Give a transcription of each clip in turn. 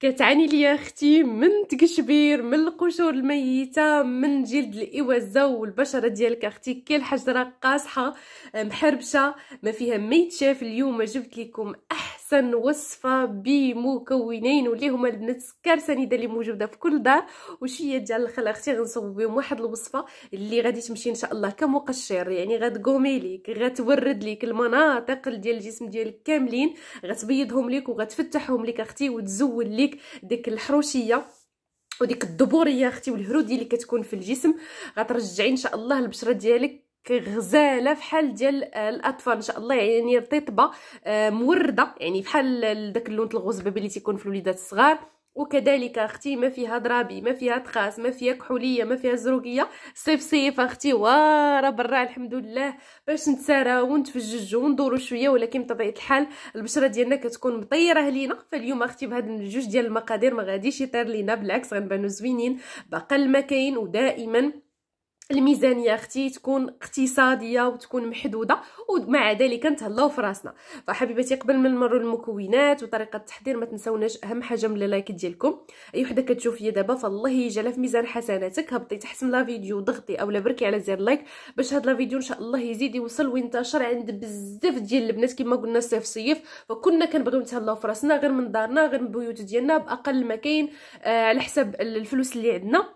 كتعاني ليا اختي من تكشبير من القشور الميته من جلد الاوازه والبشره ديالك اختي كل حجره قاصحه محربشه ما فيها ما يتشاف اليوم جبت لكم أح احسن وصفه بمكونين واللي هما البنات السكر سنيده اللي موجوده في كل دار وشويه ديال الخل اختي غنصوب بهم واحد الوصفه اللي غادي تمشي ان شاء الله كمقشر يعني غتقومي ليك غتورد ليك المناطق ديال الجسم ديالك كاملين غتبيضهم ليك وغتفتحهم ليك اختي وتزول ليك ديك الحروشيه وديك الدبوريه اختي والهروديه اللي كتكون في الجسم غترجعي ان شاء الله البشره ديالك غزاله فحال ديال الاطفال ان شاء الله يعني رطيطبه آه، مورده يعني فحال داك اللون الغزبه اللي تيكون في الوليدات الصغار وكذلك اختي ما فيها ضرابي ما فيها تخاس ما فيها كحوليه ما فيها زروقيه صيف صيف اختي وارا برا الحمد لله باش نتساراو ونتفجج وندورو شويه ولكن بطبيعه الحال البشره ديالنا كتكون مطيره لينا فاليوم اختي بهاد الجوج ديال المقادير ما غاديش يطير لينا بالعكس غنبانو زوينين باقل ما كاين ودائما الميزانيه اختي تكون اقتصاديه وتكون محدوده ومع ذلك نتهلاو في راسنا فحبيباتي قبل ما نمروا المكونات وطريقه التحضير ما تنساوناش اهم حاجه من اللايك ديالكم اي وحده كتشوف فيا دابا فالله جالا في ميزان حسناتك هبطي تحسم لا فيديو ضغطي اولا بركي على زر لايك باش هاد لا فيديو ان شاء الله يزيد يوصل وينتشر عند بزاف ديال البنات كما قلنا صيف صيف فكنا كنبغيو نتهلاو في راسنا غير من دارنا غير من البيوت ديالنا باقل ما كاين آه على حساب الفلوس اللي عندنا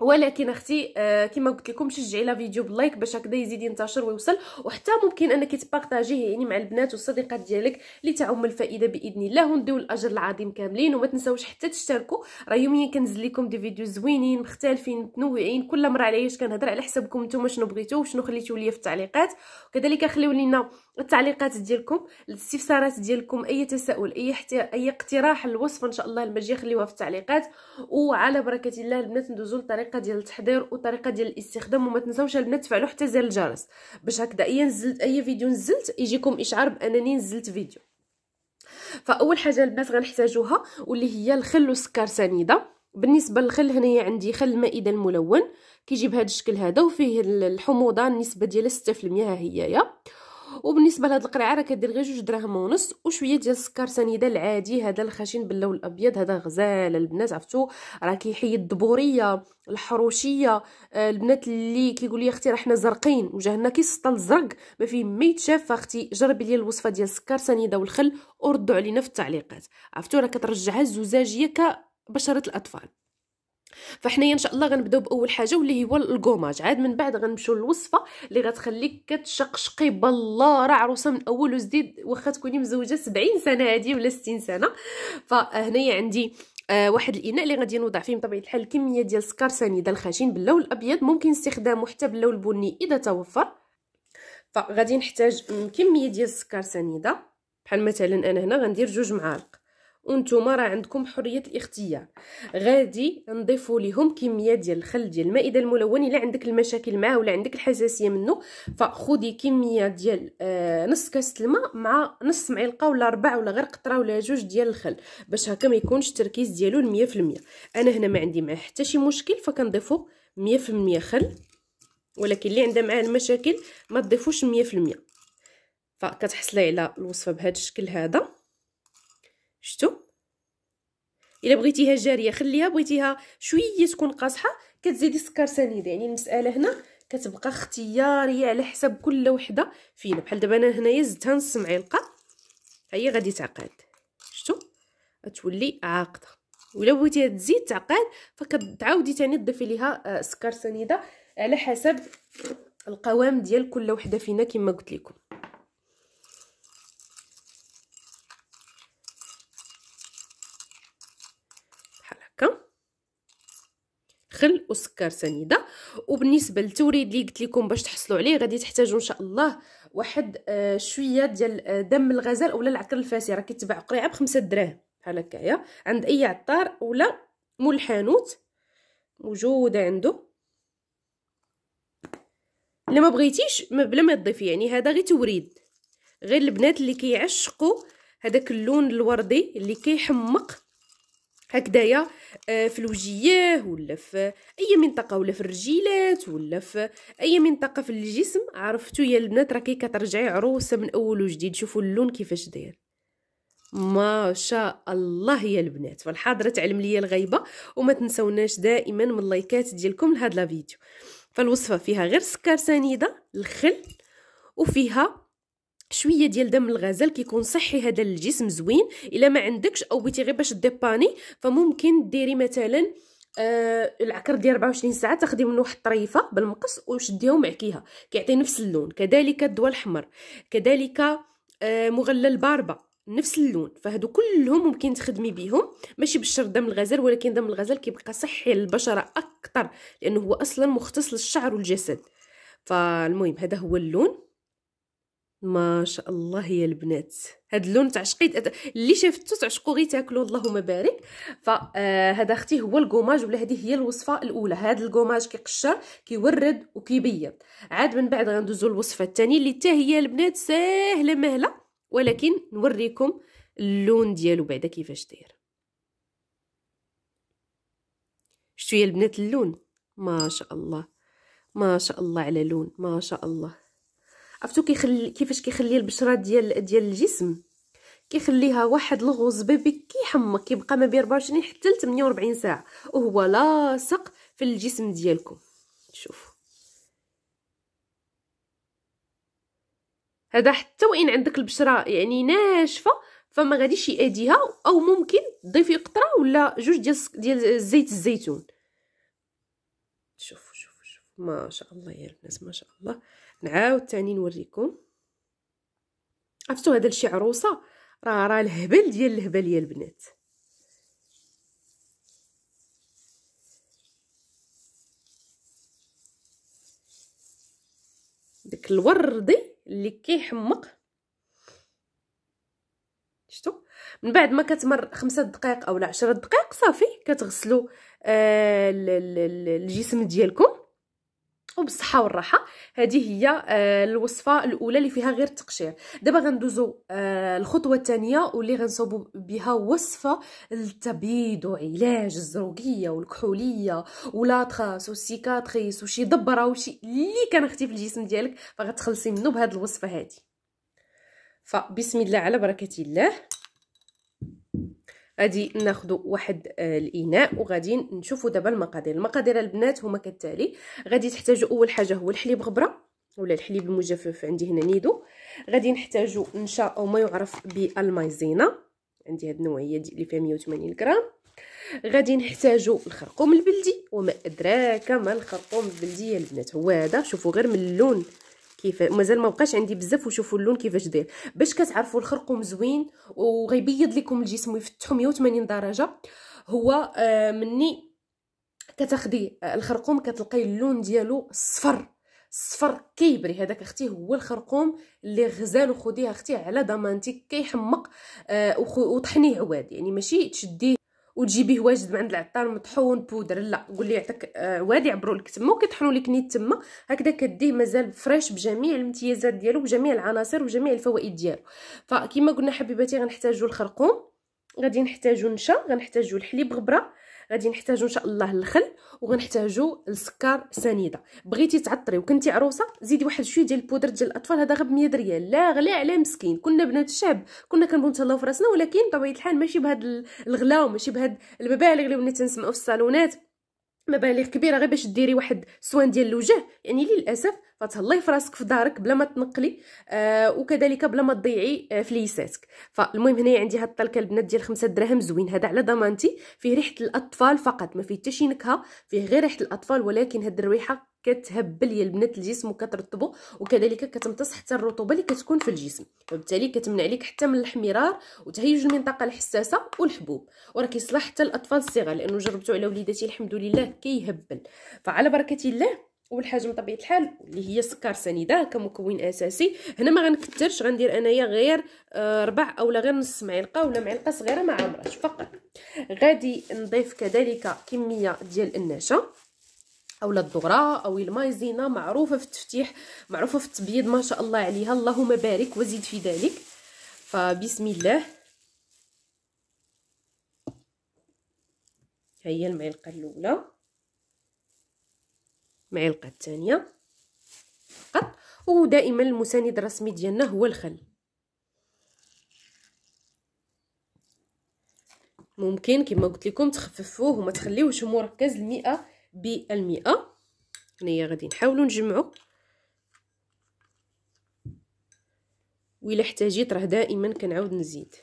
ولكن اختي آه، كما قلت لكم شجعي لا فيديو باللايك باش هكذا يزيد ينتشر ويوصل وحتى ممكن انك تبارطاجيه يعني مع البنات والصديقات ديالك لتعم الفائده باذن الله ونديو الاجر العظيم كاملين وما تنساوش حتى تشتركوا راه يوميا كنزل لكم دي فيديو زوينين مختلفين متنوعين كل مره علي اش كنهضر على حسابكم نتوما شنو بغيتو وشنو خليتو ليا في التعليقات وكذلك خليو لينا التعليقات ديالكم الاستفسارات ديالكم اي تساؤل اي حتى اي اقتراح الوصفه ان شاء الله المجي خليوها في التعليقات وعلى بركه الله البنات ندوزوا لطريق الطريقه ديال التحضير وطريقه ديال الاستخدام وما تنساوش البنات تفعلوا حتى زر الجرس باش هكذا اي نزلت اي فيديو نزلت يجيكم اشعار بانني نزلت فيديو فاول حاجه البنات غنحتاجوها واللي هي الخل والسكر سنيده بالنسبه للخل هنايا عندي خل المائده الملون كيجي بهذا الشكل هذا وفيه الحموضه النسبه ديالها 6% ها هي وبالنسبه لهاد القرعه راه كدير غير جوج دراهم ونص وشويه ديال السكر سنيده العادي هذا الخشن باللون الابيض هذا غزال البنات عرفتو راه كيحيد الدبوريه الحروشيه آه، البنات اللي كيقول لي اختي راه حنا زرقين وجهنا كيسطل الزرق ما فيه ما يتشاف اختي جربي لي الوصفه ديال السكر سنيده والخل وردوا علينا في التعليقات عرفتو راه كترجعها الزجاجيه كبشره الاطفال فحنايا ان شاء الله غنبداو باول حاجه واللي هو الكوماج عاد من بعد غنمشيو للوصفه اللي غتخليك كتشقشقي بالله راه عروسه من اول وجديد واخا تكوني مزوجه 70 سنه هذه ولا 60 سنه فهنايا عندي آه واحد الاناء اللي غادي نوضع فيه بطبيعه الحال كميه ديال السكر سنيده الخشن باللون الابيض ممكن استخدامه حتى باللون البني اذا توفر فغادي نحتاج كميه ديال السكر سنيده بحال مثلا انا هنا غندير جوج معالق وانتم راه عندكم حريه الاختيار غادي نضيفوا لهم كميه ديال الخل ديال المائده الملون الا عندك المشاكل معاه ولا عندك الحساسيه منه فخذي كميه ديال آه نص كاس الماء مع نص معلقه ولا ربع ولا غير قطره ولا جوج ديال الخل باش هكا ما يكونش التركيز ديالو 100% انا هنا ما عندي معاه حتى شي مشكل فكنضيفو 100% خل ولكن اللي عنده معاه المشاكل ما تضيفوش 100% فكتحصلي على الوصفه بهذا الشكل هذا شتو الا بغيتيها جاريه خليها بغيتيها شويه تكون قاصحه كتزيدي سكر سنيده يعني المساله هنا كتبقى اختياريه على حسب كل وحده فينا بحال دابا انا هنايا زدتها نص معلقه هي غادي تعقد شفتوا تولي عاقده ولا بغيتيها تزيد تعقد فكتعاودي ثاني تضيفي ليها آه، سكر سنيده على حسب القوام ديال كل وحده فينا كما قلت لكم الخل وسكر سنيده وبالنسبه للتوريد اللي قلت لكم باش تحصلوا عليه غادي تحتاجوا ان شاء الله واحد آه، شويه ديال آه، دم الغزال ولا العكر الفاسي راه كيتباع قريعه بخمسة دراهم بحال هكايا عند اي عطار ولا مول الحانوت موجوده عنده الا ما بغيتيش بلا ما تضيفي يعني هذا غير توريد غير البنات اللي كيعشقوا هذاك اللون الوردي اللي كيحمق هكذايا آه، في الوجيه ولا في اي منطقه ولا في الرجيلات ولا في اي منطقه في الجسم عرفتوا يا البنات راكي كترجعي عروسه من اول وجديد شوفوا اللون كيفاش داير ما شاء الله يا البنات فالحاضره تعلم ليا الغيبه وما تنسوناش دائما من اللايكات ديالكم لهاد الفيديو فالوصفه فيها غير سكر سنيده الخل وفيها شويه ديال دم الغزال كيكون صحي هذا الجسم زوين الا ما عندكش او بغيتي غير باش ديباني فممكن ديري مثلا آه العكر ديال 24 ساعه تاخدي منه واحد الطريفه بالمقص وشديها ومعكيها كيعطي نفس اللون كذلك الدواء الاحمر كذلك آه مغلى الباربه نفس اللون فهادو كلهم ممكن تخدمي بهم ماشي بالشر دم الغزال ولكن دم الغزال كيبقى صحي للبشره اكثر لانه هو اصلا مختص للشعر والجسد فالمهم هذا هو اللون ما شاء الله يا البنات هاد اللون تعشقيت اللي شافتو تعشقو غير تاكلو اللهم بارك فهذا آه، اختي هو الكوماج ولا هذه هي الوصفه الاولى هذا الكوماج كيقشر كيورد وكيبيض عاد من بعد غندوزو الوصفه الثانيه اللي حتى هي البنات ساهله مهله ولكن نوريكم اللون ديالو بعدا كيفاش داير شتو يا البنات اللون ما شاء الله ما شاء الله على لون ما شاء الله عرفتو كيخلي كيفاش كيخلي البشره ديال ديال الجسم كيخليها واحد الغوز بيبي كيحمق كيبقى ما بين 24 حتى ل 48 ساعه وهو لاصق في الجسم ديالكم شوفوا هذا حتى وان عندك البشره يعني ناشفه فما غاديش يأديها او ممكن تضيفي قطره ولا جوج ديال ديال زيت الزيتون شوفوا شوفوا شوفوا ما شاء الله يا الناس ما شاء الله نعاود تاني نوريكم عرفتوا هذا الشي عروسه راه راه الهبل ديال الهبل يا البنات داك الوردي اللي كيحمق شفتوا من بعد ما كتمر خمسة دقائق اولا عشرة دقائق صافي كتغسلوا آه الجسم ديالكم وبالصحه والراحه هذه هي آه، الوصفه الاولى اللي فيها غير التقشير دابا غندوزو آه، الخطوه الثانيه واللي غنصوبوا بها وصفه للتبييض وعلاج الزروقيه والكحوليه ولاطخاس والسيكاتريس وشي دبره وشي اللي كان اختي في الجسم ديالك فغتخلصي منه بهذه الوصفه هذه فبسم الله على بركه الله غادي ناخذ واحد آه، الاناء وغادي نشوفوا دابا المقادير المقادير البنات هما كالتالي غادي تحتاجوا اول حاجه هو الحليب غبره ولا الحليب المجفف عندي هنا نيدو غادي نحتاجو نشا او ما يعرف بالمايزينا عندي هاد النوعيه اللي فيها 180 غرام غادي نحتاجو الخرقوم البلدي وما ادراك ما الخرقوم البلدي البنات هو هذا شوفوا غير من اللون كيف مازال ما بقاش عندي بزاف وشوفوا اللون كيفاش داير باش كتعرفوا الخرقوم زوين وغيبيض لكم الجسم ويفتحو 180 درجه هو آه، مني كتاخدي الخرقوم كتلقاي اللون ديالو صفر صفر كيبري هذاك اختي هو الخرقوم اللي غزال وخديه اختي على ضمانتك كيحمق آه، وطحنيه عواد يعني ماشي تشديه وتجيبيه واجد من عند العطار مطحون بودر لا قول لي يعطيك آه، وادي عبروا لك تما وكيطحنوا لك نيت تما هكذا كديه مازال فريش بجميع الامتيازات ديالو بجميع العناصر وجميع الفوائد ديالو فكما قلنا حبيباتي غنحتاجو الخرقوم غادي نحتاجو نشا غنحتاجو الحليب غبره غادي نحتاجو ان شاء الله الخل وغنحتاجو السكر سنيده بغيتي تعطري وكنتي عروسه زيدي واحد شويه ديال البودر ديال الاطفال هذا غير ب 100 ريال لا غلا على مسكين كنا بنات الشعب كنا كنبغيو نتهلاو في راسنا ولكن بطبيعه الحال ماشي بهاد الغلا وماشي بهاد المبالغ اللي بنيت تنسمعو في الصالونات مبالغ كبيره غير باش ديري واحد سوان ديال الوجه يعني للاسف فتهلاي في راسك في دارك بلا ما تنقلي آه وكذلك بلا ما تضيعي آه فليساتك فالمهم هنايا عندي هاد الطلكه البنات ديال 5 دراهم زوين هذا على ضمانتي فيه ريحه الاطفال فقط ما فيه حتى شي نكهه فيه غير ريحه الاطفال ولكن هاد الريحه كتهبل يا البنات الجسم وكترطبو وكذلك كتمتص حتى الرطوبه اللي كتكون في الجسم وبالتالي كتمنع لك حتى من الاحمرار وتهيج المنطقه الحساسه والحبوب وراه كيصلح حتى الاطفال الصغار لانه جربته على وليداتي الحمد لله كيهبل فعلى بركه الله اول حاجه من طبيعه الحال اللي هي سكر سنيده كمكون اساسي هنا ما غنكثرش غندير انايا غير آه، ربع اولا غير نص معلقه ولا معلقه صغيره ما عامراش فقط غادي نضيف كذلك كميه ديال النشا اولا الذره او المايزينا معروفه في التفتيح معروفه في التبييض ما شاء الله عليها اللهم بارك وزيد في ذلك فبسم الله ها هي المعلقه الاولى المعلقه الثانيه فقط ودائما المساند الرسمي ديالنا هو الخل ممكن كما قلت لكم تخففوه وما تخليوهش مركز المئة بالمئة هنايا غادي نحاولو نجمعو وإلا احتاجيت راه دائما كنعاود نزيد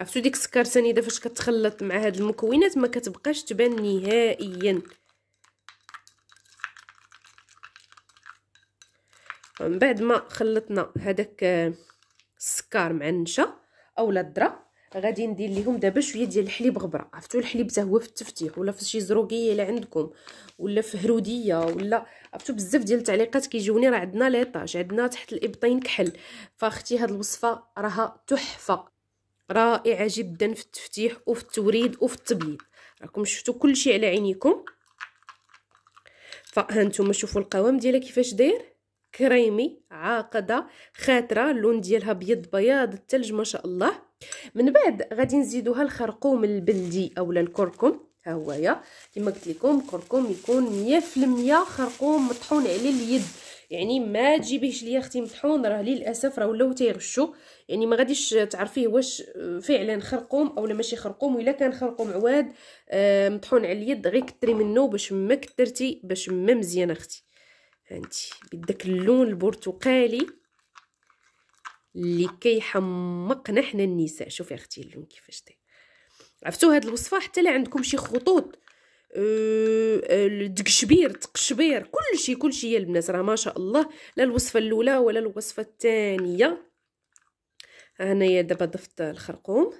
عرفتو ديك السكر سنيده فاش كتخلط مع هاد المكونات ما كتبقاش تبان نهائيا من بعد ما خلطنا هذاك السكر معنشه اولا الذره غادي ندير ليهم دابا شويه ديال الحليب غبره عرفتوا الحليب حتى هو في التفتيح ولا في شي زروقيه الا عندكم ولا في هروديه ولا عرفتوا بزاف ديال التعليقات كيجوني راه عندنا ليطاج عندنا تحت الابطين كحل فاختي هاد الوصفه راها تحفه رائعه جدا في التفتيح وفي التوريد وفي التبييض راكم شفتوا كلشي على عينيكم فها نتوما شوفوا القوام ديالها كيفاش داير كريمي عاقده خاتره اللون ديالها بيض بياض الثلج ما شاء الله من بعد غادي نزيدوها الخرقوم البلدي اولا الكركم ها هويا كما قلت لكم الكركم يكون 100% خرقوم مطحون على اليد يعني ما تجيبيهش ليا اختي مطحون راه للاسف راه ولاو تيغشوا يعني ما غاديش تعرفيه واش فعلا خرقوم اولا ماشي خرقوم ولا كان خرقوم عواد آه، مطحون على اليد غير كثري منه باش ما كثرتي باش ما مزيانه اختي انت بداك اللون البرتقالي اللي كيحمقنا حنا النساء شوفي اختي اللون كيفاش داير عرفتوا هاد الوصفه حتى الا عندكم شي خطوط الدقشبير آه، آه، تقشبير كلشي كلشي يا البنات راه ما شاء الله لا الوصفه الاولى ولا الوصفه الثانيه هنايا دابا ضفت الخرقوم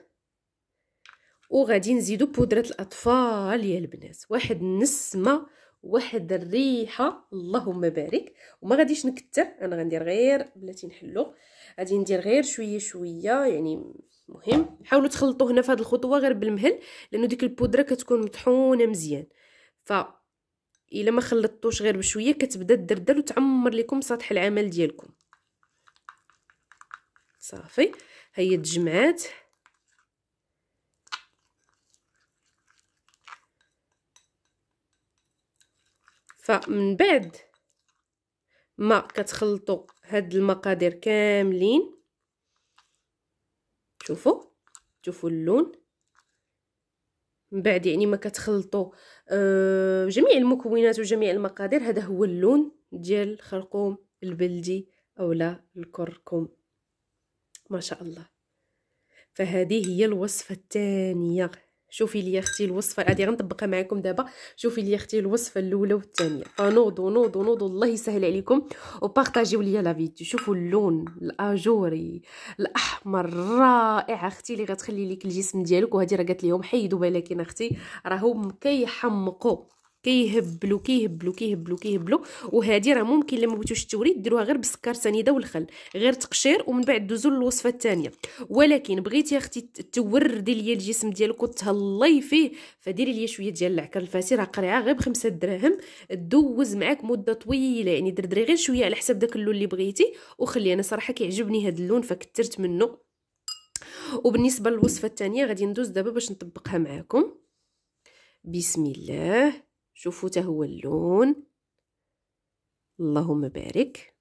وغادي نزيدو بودره الاطفال يا البنات واحد النسمه واحد الريحه اللهم بارك وما غاديش نكثر انا غندير غير بلاتي نحلو غادي ندير غير شويه شويه يعني مهم حاولوا تخلطوا هنا في هذه الخطوه غير بالمهل لانه ديك البودره كتكون مطحونه مزيان ف الا ما خلطتوش غير بشويه كتبدا الدردل وتعمر لكم سطح العمل ديالكم صافي هي تجمعات فمن بعد ما كتخلطوا هاد المقادير كاملين شوفوا شوفوا اللون من بعد يعني ما كتخلطوا آه جميع المكونات وجميع المقادير هذا هو اللون ديال الخرقوم البلدي اولا الكركم ما شاء الله فهذه هي الوصفه الثانيه شوفي لي اختي الوصفه هذه غنطبقها معكم دابا شوفي لي اختي الوصفه الاولى والثانيه فنوضوا أه، نوضوا نوضوا الله يسهل عليكم وبارطاجيو لي لا فيديو شوفوا اللون الاجوري الاحمر الرائع اختي اللي غتخلي لك الجسم ديالك وهذه راه قالت لهم حيدوا بالك اختي راهو كيحمقوا كيهبلوا كيهبلوا كيهبلوا كيهبلوا وهذه راه ممكن الا بغيتوش التوريد ديروها غير بالسكر سنيده والخل غير تقشير ومن بعد دوزوا للوصفه الثانيه ولكن بغيتي اختي توردي ليا الجسم ديالك وتهلي فيه فديري ليا شويه ديال العكر الفاسي راه قريعه غير بخمسة دراهم دوز معاك مده طويله يعني دردري غير شويه على حسب داك اللون اللي بغيتي وخلي انا صراحه كيعجبني هذا اللون فكثرت منه وبالنسبه للوصفه الثانيه غادي ندوز دابا باش نطبقها معاكم بسم الله شوفوا هو اللون اللهم بارك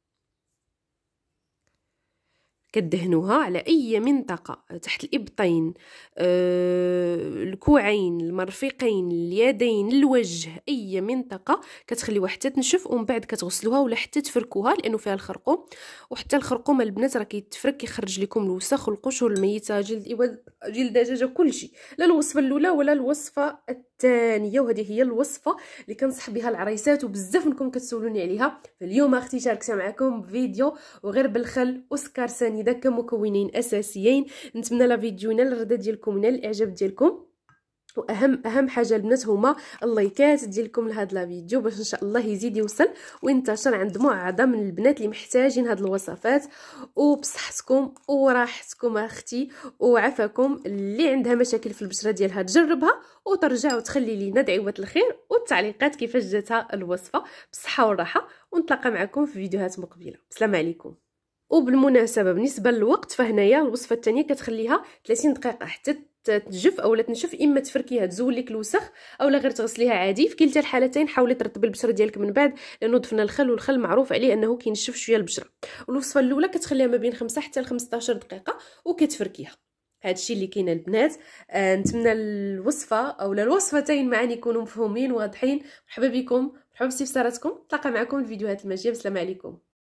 كدهنوها على اي منطقه تحت الابطين أه الكوعين المرفقين اليدين الوجه اي منطقه كتخليوها حتى تنشف ومن بعد كتغسلوها ولا حتى تفركوها لانه فيها الخرقوم وحتى الخرقوم البنات راه كيتفرك كيخرج لكم الوسخ والقشور الميته جلد جلد دجاجه كلشي لا الوصفه الاولى ولا الوصفه الثانيه وهذه هي الوصفه اللي كنصح بها العريسات وبزاف منكم كتسولوني عليها فاليوم اختي شاركت معكم فيديو وغير بالخل وسكر سنية المساعده كمكونين اساسيين نتمنى لا فيديو ينال الرضا ديالكم ينال الاعجاب ديالكم واهم اهم حاجه البنات هما اللايكات ديالكم لهاد لا فيديو باش ان شاء الله يزيد يوصل وينتشر عند معظم من البنات اللي محتاجين هاد الوصفات وبصحتكم وراحتكم اختي وعفاكم اللي عندها مشاكل في البشره ديالها تجربها وترجع وتخلي لينا دعوات الخير والتعليقات كيفاش جاتها الوصفه بصحه وراحه ونتلاقى معكم في فيديوهات مقبله السلام عليكم وبالمناسبه بالنسبه للوقت فهنايا الوصفه الثانيه كتخليها 30 دقيقه حتى تجف اولا تنشف اما تفركيها تزول لك الوسخ اولا غير تغسليها عادي في كلتا الحالتين حاولي ترطبي البشره ديالك من بعد لانه ضفنا الخل والخل معروف عليه انه كينشف شويه البشره والوصفه الاولى كتخليها ما بين 5 حتى ل 15 دقيقه وكتفركيها الشيء اللي كاين البنات آه نتمنى الوصفه اولا الوصفتين معا يكونوا مفهومين واضحين مرحبا بكم مرحبا بسي نتلاقى معكم الفيديوهات الماجيه بسلام عليكم